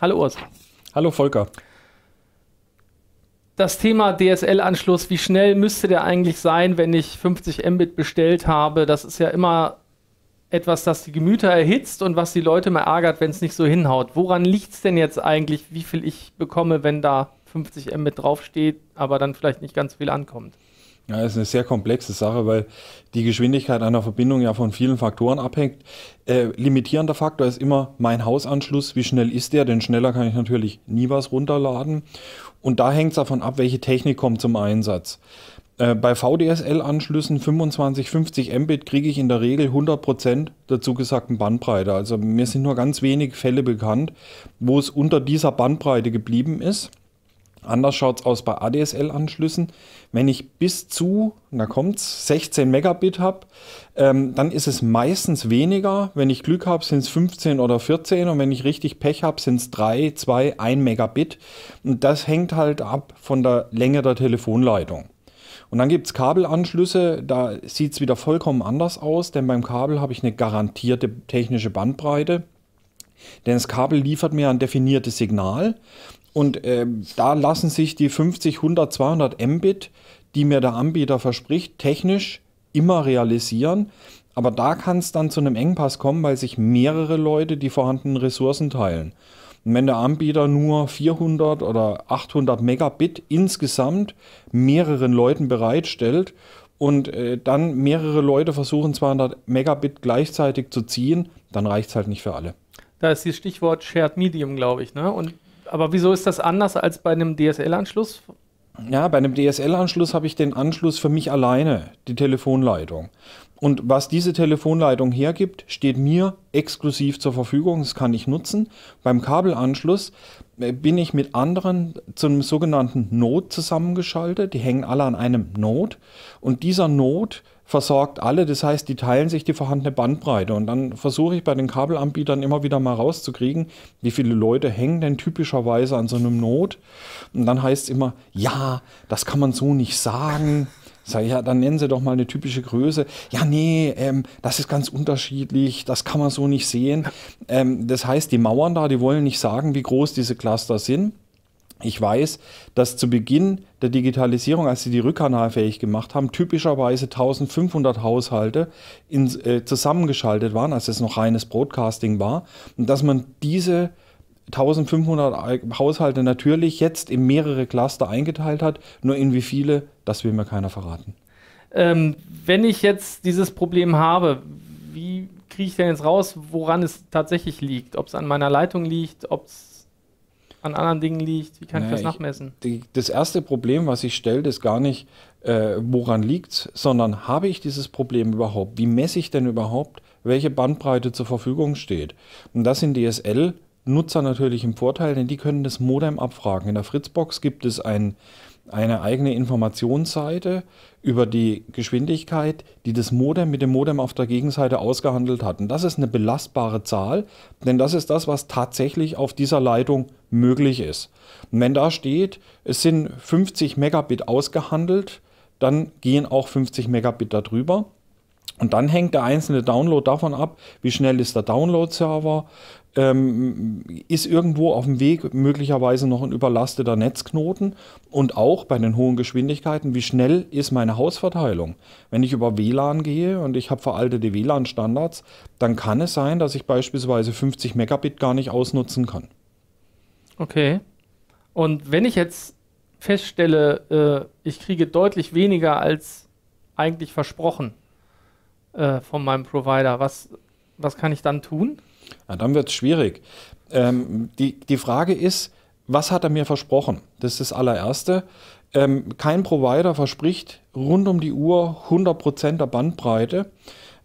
Hallo Urs. Hallo Volker. Das Thema DSL-Anschluss, wie schnell müsste der eigentlich sein, wenn ich 50 Mbit bestellt habe? Das ist ja immer etwas, das die Gemüter erhitzt und was die Leute mal ärgert, wenn es nicht so hinhaut. Woran liegt es denn jetzt eigentlich, wie viel ich bekomme, wenn da 50 Mbit draufsteht, aber dann vielleicht nicht ganz viel ankommt? Ja, das ist eine sehr komplexe Sache, weil die Geschwindigkeit einer Verbindung ja von vielen Faktoren abhängt. Äh, limitierender Faktor ist immer mein Hausanschluss. Wie schnell ist der? Denn schneller kann ich natürlich nie was runterladen. Und da hängt es davon ab, welche Technik kommt zum Einsatz. Äh, bei VDSL-Anschlüssen 25, 50 Mbit kriege ich in der Regel 100% der zugesagten Bandbreite. Also mir sind nur ganz wenige Fälle bekannt, wo es unter dieser Bandbreite geblieben ist. Anders schaut es aus bei ADSL-Anschlüssen. Wenn ich bis zu, da kommt's, 16 Megabit habe, ähm, dann ist es meistens weniger. Wenn ich Glück habe, sind es 15 oder 14 und wenn ich richtig Pech habe, sind es 3, 2, 1 Megabit. Und das hängt halt ab von der Länge der Telefonleitung. Und dann gibt es Kabelanschlüsse, da sieht es wieder vollkommen anders aus, denn beim Kabel habe ich eine garantierte technische Bandbreite. Denn das Kabel liefert mir ein definiertes Signal und äh, da lassen sich die 50, 100, 200 Mbit, die mir der Anbieter verspricht, technisch immer realisieren. Aber da kann es dann zu einem Engpass kommen, weil sich mehrere Leute die vorhandenen Ressourcen teilen. Und wenn der Anbieter nur 400 oder 800 Megabit insgesamt mehreren Leuten bereitstellt und äh, dann mehrere Leute versuchen, 200 Megabit gleichzeitig zu ziehen, dann reicht es halt nicht für alle. Da ist das Stichwort Shared Medium, glaube ich. Ne? Und aber wieso ist das anders als bei einem DSL-Anschluss? Ja, bei einem DSL-Anschluss habe ich den Anschluss für mich alleine, die Telefonleitung. Und was diese Telefonleitung hergibt, steht mir exklusiv zur Verfügung. Das kann ich nutzen. Beim Kabelanschluss äh, bin ich mit anderen zu einem sogenannten Node zusammengeschaltet. Die hängen alle an einem Node. Und dieser Node versorgt alle. Das heißt, die teilen sich die vorhandene Bandbreite. Und dann versuche ich bei den Kabelanbietern immer wieder mal rauszukriegen, wie viele Leute hängen denn typischerweise an so einem Not. Und dann heißt es immer, ja, das kann man so nicht sagen. Sag ich, ja, dann nennen Sie doch mal eine typische Größe. Ja, nee, ähm, das ist ganz unterschiedlich, das kann man so nicht sehen. Ähm, das heißt, die Mauern da, die wollen nicht sagen, wie groß diese Cluster sind. Ich weiß, dass zu Beginn der Digitalisierung, als sie die Rückkanal fähig gemacht haben, typischerweise 1500 Haushalte in, äh, zusammengeschaltet waren, als es noch reines Broadcasting war, und dass man diese 1500 Haushalte natürlich jetzt in mehrere Cluster eingeteilt hat, nur in wie viele, das will mir keiner verraten. Ähm, wenn ich jetzt dieses Problem habe, wie kriege ich denn jetzt raus, woran es tatsächlich liegt? Ob es an meiner Leitung liegt, ob es an anderen Dingen liegt? Wie kann naja, ich das nachmessen? Ich, die, das erste Problem, was ich stelle, ist gar nicht, äh, woran liegt es, sondern habe ich dieses Problem überhaupt? Wie messe ich denn überhaupt, welche Bandbreite zur Verfügung steht? Und das sind DSL-Nutzer natürlich im Vorteil, denn die können das Modem abfragen. In der Fritzbox gibt es ein eine eigene Informationsseite über die Geschwindigkeit, die das Modem mit dem Modem auf der Gegenseite ausgehandelt hat. Und das ist eine belastbare Zahl, denn das ist das, was tatsächlich auf dieser Leitung möglich ist. Und wenn da steht, es sind 50 Megabit ausgehandelt, dann gehen auch 50 Megabit darüber. Und dann hängt der einzelne Download davon ab, wie schnell ist der Download-Server, ähm, ist irgendwo auf dem Weg möglicherweise noch ein überlasteter Netzknoten und auch bei den hohen Geschwindigkeiten, wie schnell ist meine Hausverteilung. Wenn ich über WLAN gehe und ich habe veraltete WLAN-Standards, dann kann es sein, dass ich beispielsweise 50 Megabit gar nicht ausnutzen kann. Okay. Und wenn ich jetzt feststelle, äh, ich kriege deutlich weniger als eigentlich versprochen, äh, von meinem Provider. Was, was kann ich dann tun? Na, dann wird es schwierig. Ähm, die, die Frage ist, was hat er mir versprochen? Das ist das allererste. Ähm, kein Provider verspricht rund um die Uhr 100% der Bandbreite.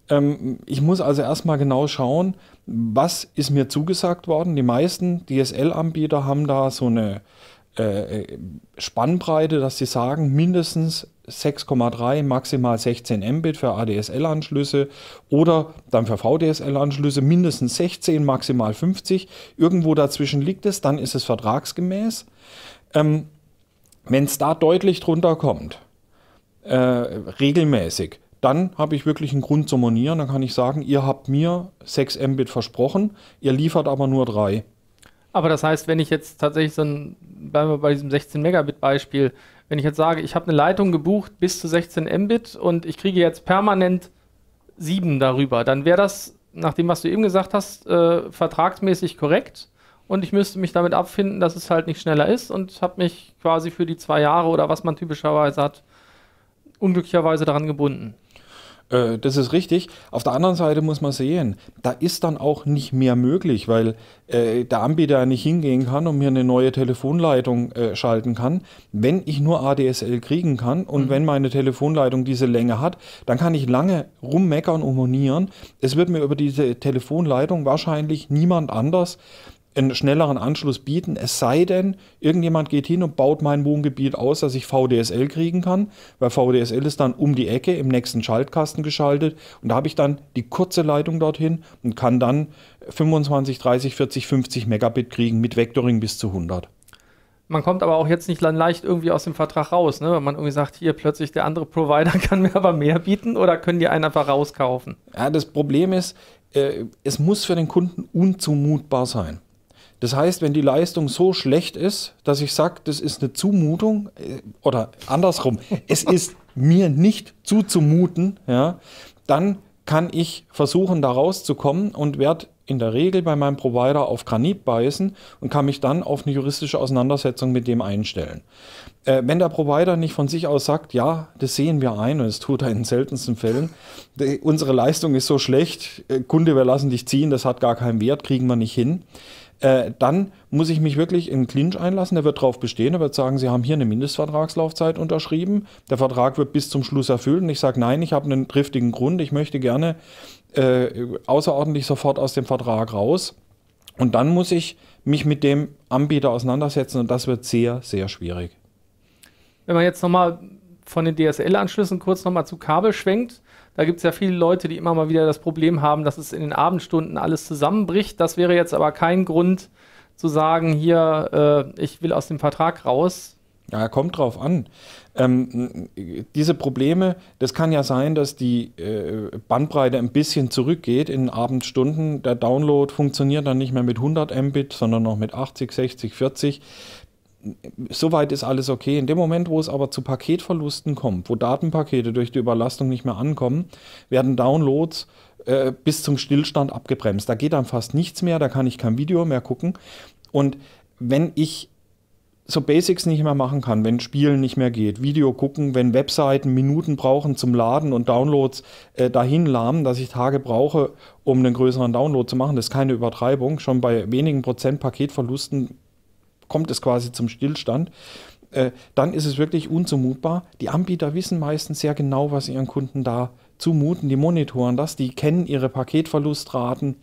Ähm, ich muss also erstmal genau schauen, was ist mir zugesagt worden. Die meisten DSL-Anbieter haben da so eine äh, Spannbreite, dass sie sagen, mindestens 6,3, maximal 16 Mbit für ADSL-Anschlüsse oder dann für VDSL-Anschlüsse mindestens 16, maximal 50. Irgendwo dazwischen liegt es, dann ist es vertragsgemäß. Ähm, Wenn es da deutlich drunter kommt, äh, regelmäßig, dann habe ich wirklich einen Grund zu monieren. Dann kann ich sagen, ihr habt mir 6 Mbit versprochen, ihr liefert aber nur 3. Aber das heißt, wenn ich jetzt tatsächlich so ein, bleiben wir bei diesem 16 Megabit Beispiel, wenn ich jetzt sage, ich habe eine Leitung gebucht bis zu 16 Mbit und ich kriege jetzt permanent 7 darüber, dann wäre das, nach dem, was du eben gesagt hast, äh, vertragsmäßig korrekt und ich müsste mich damit abfinden, dass es halt nicht schneller ist und habe mich quasi für die zwei Jahre oder was man typischerweise hat, unglücklicherweise daran gebunden. Äh, das ist richtig. Auf der anderen Seite muss man sehen, da ist dann auch nicht mehr möglich, weil äh, der Anbieter nicht hingehen kann und mir eine neue Telefonleitung äh, schalten kann. Wenn ich nur ADSL kriegen kann und mhm. wenn meine Telefonleitung diese Länge hat, dann kann ich lange rummeckern und monieren. Es wird mir über diese Telefonleitung wahrscheinlich niemand anders einen schnelleren Anschluss bieten, es sei denn, irgendjemand geht hin und baut mein Wohngebiet aus, dass ich VDSL kriegen kann, weil VDSL ist dann um die Ecke im nächsten Schaltkasten geschaltet und da habe ich dann die kurze Leitung dorthin und kann dann 25, 30, 40, 50 Megabit kriegen mit Vectoring bis zu 100. Man kommt aber auch jetzt nicht leicht irgendwie aus dem Vertrag raus, ne? wenn man irgendwie sagt, hier plötzlich der andere Provider kann mir aber mehr bieten oder können die einen einfach rauskaufen? Ja, das Problem ist, äh, es muss für den Kunden unzumutbar sein. Das heißt, wenn die Leistung so schlecht ist, dass ich sage, das ist eine Zumutung äh, oder andersrum, es ist mir nicht zuzumuten, ja, dann kann ich versuchen, da rauszukommen und werde in der Regel bei meinem Provider auf Granit beißen und kann mich dann auf eine juristische Auseinandersetzung mit dem einstellen. Äh, wenn der Provider nicht von sich aus sagt, ja, das sehen wir ein und es tut er in seltensten Fällen, die, unsere Leistung ist so schlecht, äh, Kunde, wir lassen dich ziehen, das hat gar keinen Wert, kriegen wir nicht hin, äh, dann muss ich mich wirklich in Clinch einlassen. Der wird darauf bestehen, er wird sagen, Sie haben hier eine Mindestvertragslaufzeit unterschrieben. Der Vertrag wird bis zum Schluss erfüllt. Und ich sage, nein, ich habe einen triftigen Grund. Ich möchte gerne äh, außerordentlich sofort aus dem Vertrag raus. Und dann muss ich mich mit dem Anbieter auseinandersetzen und das wird sehr, sehr schwierig. Wenn man jetzt nochmal von den DSL-Anschlüssen kurz nochmal zu Kabel schwenkt. Da gibt es ja viele Leute, die immer mal wieder das Problem haben, dass es in den Abendstunden alles zusammenbricht. Das wäre jetzt aber kein Grund zu sagen, hier, äh, ich will aus dem Vertrag raus. Ja, kommt drauf an. Ähm, diese Probleme, das kann ja sein, dass die äh, Bandbreite ein bisschen zurückgeht in Abendstunden. Der Download funktioniert dann nicht mehr mit 100 Mbit, sondern noch mit 80, 60, 40. Soweit ist alles okay. In dem Moment, wo es aber zu Paketverlusten kommt, wo Datenpakete durch die Überlastung nicht mehr ankommen, werden Downloads äh, bis zum Stillstand abgebremst. Da geht dann fast nichts mehr, da kann ich kein Video mehr gucken. Und wenn ich so Basics nicht mehr machen kann, wenn Spielen nicht mehr geht, Video gucken, wenn Webseiten Minuten brauchen zum Laden und Downloads äh, dahin lahmen, dass ich Tage brauche, um einen größeren Download zu machen, das ist keine Übertreibung. Schon bei wenigen Prozent Paketverlusten kommt es quasi zum Stillstand, äh, dann ist es wirklich unzumutbar. Die Anbieter wissen meistens sehr genau, was ihren Kunden da zumuten. Die monitoren das, die kennen ihre Paketverlustraten.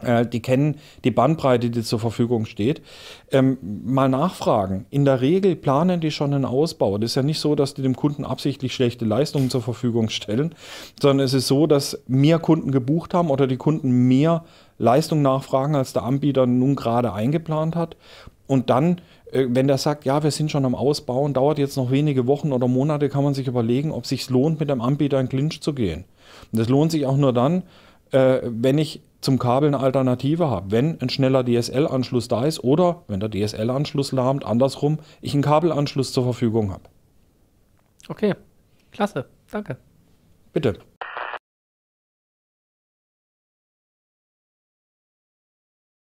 Äh, die kennen die Bandbreite, die zur Verfügung steht. Ähm, mal nachfragen. In der Regel planen die schon einen Ausbau. Das ist ja nicht so, dass die dem Kunden absichtlich schlechte Leistungen zur Verfügung stellen, sondern es ist so, dass mehr Kunden gebucht haben oder die Kunden mehr Leistung nachfragen, als der Anbieter nun gerade eingeplant hat. Und dann, äh, wenn der sagt, ja, wir sind schon am Ausbauen, dauert jetzt noch wenige Wochen oder Monate, kann man sich überlegen, ob es sich lohnt, mit einem Anbieter in Clinch zu gehen. Und das lohnt sich auch nur dann, äh, wenn ich zum Kabel eine Alternative habe, wenn ein schneller DSL-Anschluss da ist oder wenn der DSL-Anschluss lahmt, andersrum, ich einen Kabelanschluss zur Verfügung habe. Okay, klasse, danke. Bitte.